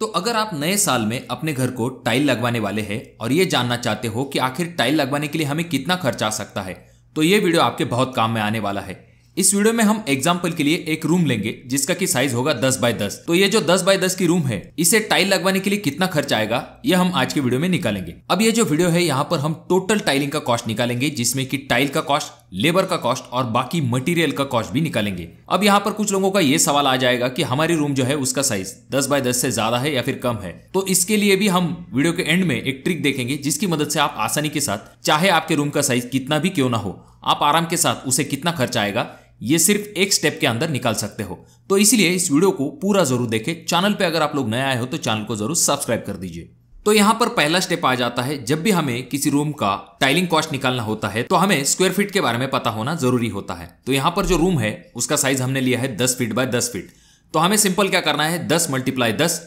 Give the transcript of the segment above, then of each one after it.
तो अगर आप नए साल में अपने घर को टाइल लगवाने वाले हैं और ये जानना चाहते हो कि आखिर टाइल लगवाने के लिए हमें कितना खर्च आ सकता है तो ये वीडियो आपके बहुत काम में आने वाला है इस वीडियो में हम एग्जाम्पल के लिए एक रूम लेंगे जिसका की साइज होगा 10 बाय 10 तो ये जो 10 बाय 10 की रूम है इसे टाइल लगवाने के लिए कितना खर्च आएगा ये हम आज के वीडियो में निकालेंगे अब ये जो वीडियो है यहाँ पर हम टोटल टाइलिंग का कॉस्ट निकालेंगे जिसमें की टाइल का कॉस्ट लेबर का कॉस्ट और बाकी मटेरियल का कॉस्ट भी निकालेंगे अब यहाँ पर कुछ लोगों का ये सवाल आ जाएगा कि हमारी रूम जो है उसका साइज 10 बाय 10 से ज्यादा है या फिर कम है तो इसके लिए भी हम वीडियो के एंड में एक ट्रिक देखेंगे जिसकी मदद से आप आसानी के साथ चाहे आपके रूम का साइज कितना भी क्यों ना हो आप आराम के साथ उसे कितना खर्च आएगा ये सिर्फ एक स्टेप के अंदर निकाल सकते हो तो इसलिए इस वीडियो को पूरा जरूर देखें चैनल पे अगर आप लोग नया आए हो तो चैनल को जरूर सब्सक्राइब कर दीजिए तो यहाँ पर पहला स्टेप आ जाता है जब भी हमें किसी रूम का टाइलिंग कॉस्ट निकालना होता है तो हमें स्क्वायर फीट के बारे में पता होना जरूरी होता है तो यहाँ पर जो रूम है उसका साइज हमने लिया है दस फीट बाय दस फीट तो हमें सिंपल क्या करना है दस मल्टीप्लाई दस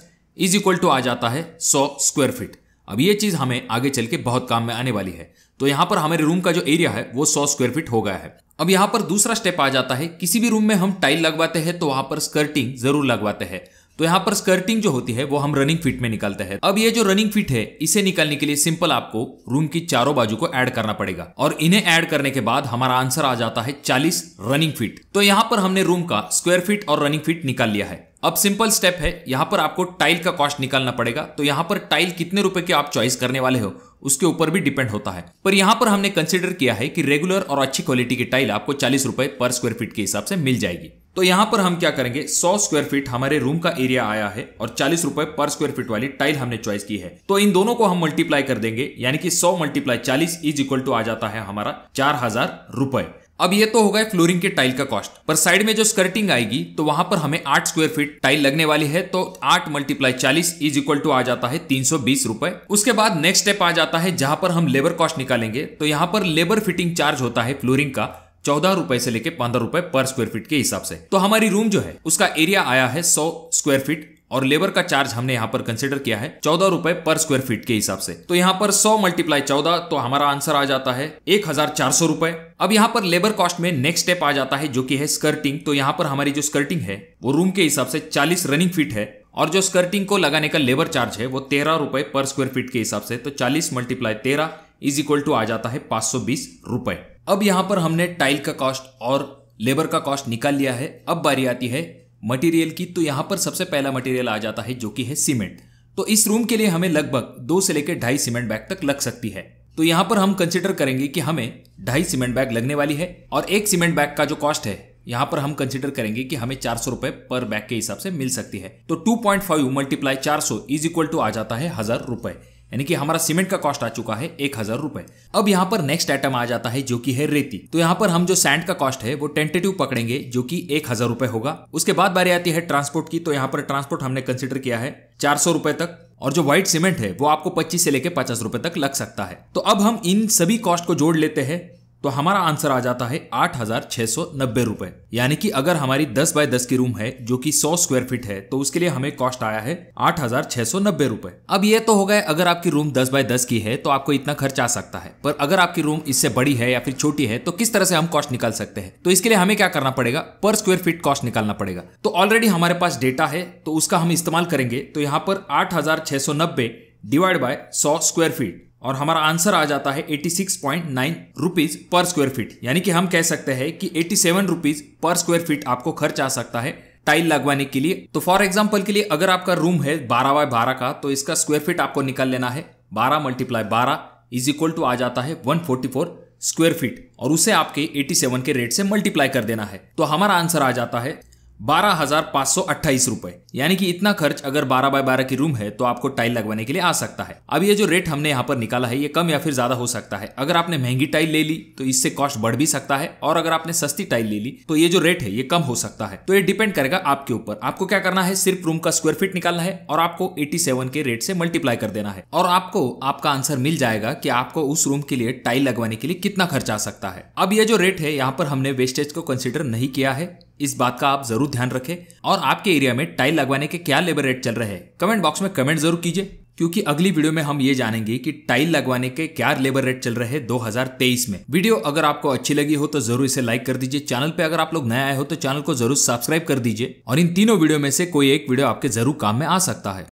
इज इक्वल टू आ जाता है सौ स्क्वायर फीट अब ये चीज हमें आगे चल के बहुत काम में आने वाली है तो यहां पर हमारे रूम का जो एरिया है वो सौ स्क्वायर फीट हो गया है अब यहाँ पर दूसरा स्टेप आ जाता है किसी भी रूम में हम टाइल लगवाते हैं तो वहां पर स्कर्टिंग जरूर लगवाते हैं तो यहाँ पर स्कर्टिंग जो होती है वो हम रनिंग फिट में निकालते हैं अब ये जो रनिंग फिट है इसे निकालने के लिए सिंपल आपको रूम की चारों बाजू को ऐड करना पड़ेगा और इन्हें ऐड करने के बाद हमारा आंसर आ जाता है 40 रनिंग फिट तो यहाँ पर हमने रूम का स्क्वायर फिट और रनिंग फिट निकाल लिया है अब सिंपल स्टेप है यहां पर आपको टाइल का कॉस्ट निकालना पड़ेगा तो यहां पर टाइल कितने रुपए के आप चॉइस करने वाले हो उसके ऊपर भी डिपेंड होता है पर यहां पर हमने कंसिडर किया है कि रेगुलर और अच्छी क्वालिटी की टाइल आपको चालीस रुपए पर स्क्वायर फीट के हिसाब से मिल जाएगी तो यहां पर हम क्या करेंगे 100 स्क्वायर फीट हमारे रूम का एरिया आया है और चालीस रुपए पर स्क्वायर फीट वाली टाइल हमने चॉइस की है तो इन दोनों को हम मल्टीप्लाई कर देंगे यानी कि 100 मल्टीप्लाई चालीस इज इक्वल टू आ जाता है हमारा चार हजार रुपए अब ये तो हो गए फ्लोरिंग के टाइल का कॉस्ट पर साइड में जो स्कर्टिंग आएगी तो वहां पर हमें आठ स्क्वायर फीट टाइल लगने वाली है तो आठ मल्टीप्लाई चालीस इज इक्वल टू आ जाता है तीन सौ बीस रुपए उसके बाद नेक्स्ट स्टेप आ जाता है जहां पर हम लेबर कॉस्ट निकालेंगे तो यहाँ पर लेबर फिटिंग चार्ज होता है फ्लोरिंग का चौदह रुपए से लेकर पंद्रह रुपए पर स्क्वायर फीट के हिसाब से तो हमारी रूम जो है उसका एरिया आया है सौ स्क्वायर फीट और लेबर का चार्ज हमने यहाँ पर कंसिडर किया है चौदह रुपए पर स्क्वायर फीट के हिसाब से तो यहाँ पर सौ मल्टीप्लाई चौदह तो हमारा आंसर आ जाता है एक हजार चार सौ रुपए अब यहाँ पर लेबर कॉस्ट में नेक्स्ट स्टेप आ जाता है जो कि है स्कर्टिंग तो यहाँ पर हमारी जो स्कर्टिंग है वो रूम के हिसाब से चालीस रनिंग फीट है और जो स्कर्टिंग को लगाने का लेबर चार्ज है वो तेरह रुपए पर स्क्वायर फीट के हिसाब से तो चालीस मल्टीप्लाई तेरह इज इक्वल टू आ जाता है पांच सौ बीस रुपए अब यहाँ पर हमने टाइल का कॉस्ट और लेबर का कॉस्ट निकाल लिया है अब बारी आती है मटेरियल की तो यहाँ पर सबसे पहला मटेरियल आ जाता है जो कि है सीमेंट तो इस रूम के लिए हमें लगभग दो से लेकर ढाई सीमेंट बैग तक लग सकती है तो यहाँ पर हम कंसिडर करेंगे कि हमें ढाई सीमेंट बैग लगने वाली है और एक सीमेंट बैग का जो कॉस्ट है यहाँ पर हम कंसिडर करेंगे कि हमें चार सौ रुपए पर बैग के हिसाब से मिल सकती है तो टू पॉइंट फाइव मल्टीप्लाई चार सौ इज इक्वल टू आ जाता है हजार रुपए यानी कि हमारा सीमेंट का कॉस्ट आ चुका है एक हजार रुपए अब यहाँ पर नेक्स्ट आइटम आ जाता है जो कि है रेती तो यहाँ पर हम जो सैंड का कॉस्ट है वो टेंटेटिव पकड़ेंगे जो कि एक हजार रुपए होगा उसके बाद बारी आती है ट्रांसपोर्ट की तो यहाँ पर ट्रांसपोर्ट हमने कंसिडर किया है चार सौ रुपए तक और जो व्हाइट सीमेंट है वो आपको पच्चीस से लेकर पचास रुपए तक लग सकता है तो अब हम इन सभी कॉस्ट को जोड़ लेते हैं तो हमारा आंसर आ जाता है आठ हजार छह सौ नब्बे रुपए यानी कि अगर हमारी दस बाय दस की रूम है जो कि सौ स्क्वायर फीट है तो उसके लिए हमें कॉस्ट आया है आठ हजार छह सौ नब्बे रुपए अब ये तो हो गया अगर आपकी रूम दस बाय दस की है तो आपको इतना खर्च आ सकता है पर अगर आपकी रूम इससे बड़ी है या फिर छोटी है तो किस तरह से हम कॉस्ट निकाल सकते हैं तो इसके लिए हमें क्या करना पड़ेगा पर स्क्वायर फीट कॉस्ट निकालना पड़ेगा तो ऑलरेडी हमारे पास डेटा है तो उसका हम इस्तेमाल करेंगे तो यहाँ पर आठ हजार छह सौ नब्बे डिवाइड बाय सौ स्क्वायर फीट और हमारा आंसर आ जाता है 86.9 रुपीज पर स्क्वायर फीट यानी कि हम कह सकते हैं कि 87 रुपीज पर स्क्वायर फीट आपको खर्च आ सकता है टाइल लगवाने के लिए तो फॉर एग्जाम्पल के लिए अगर आपका रूम है बारह बाय बारह का तो इसका स्क्वायर फीट आपको निकाल लेना है बारह मल्टीप्लाई बारह इज इक्वल टू आ जाता है one forty four square feet और उसे आपके 87 के रेट से मल्टीप्लाई कर देना है तो हमारा आंसर आ जाता है बारह हजार पांच सौ अट्ठाईस रूपए यानी कि इतना खर्च अगर बारह बाय बारह की रूम है तो आपको टाइल लगवाने के लिए आ सकता है अब ये जो रेट हमने यहाँ पर निकाला है ये कम या फिर ज्यादा हो सकता है अगर आपने महंगी टाइल ले ली तो इससे कॉस्ट बढ़ भी सकता है और अगर आपने सस्ती टाइल ले ली तो ये जो रेट है ये कम हो सकता है तो ये डिपेंड करेगा आपके ऊपर आपको क्या करना है सिर्फ रूम का स्क्वायर फीट निकालना है और आपको एटी के रेट से मल्टीप्लाई कर देना है और आपको आपका आंसर मिल जाएगा की आपको उस रूम के लिए टाइल लगवाने के लिए कितना खर्च आ सकता है अब ये जो रेट है यहाँ पर हमने वेस्टेज को कंसिडर नहीं किया है इस बात का आप जरूर ध्यान रखें और आपके एरिया में टाइल लगवाने के क्या लेबर रेट चल रहे हैं कमेंट बॉक्स में कमेंट जरूर कीजिए क्योंकि अगली वीडियो में हम ये जानेंगे कि टाइल लगवाने के क्या लेबर रेट चल रहे हैं 2023 में वीडियो अगर आपको अच्छी लगी हो तो जरूर इसे लाइक कर दीजिए चैनल पे अगर आप लोग नए आए हो तो चैनल को जरूर सब्सक्राइब कर दीजिए और इन तीनों वीडियो में से कोई एक वीडियो आपके जरूर काम में आ सकता है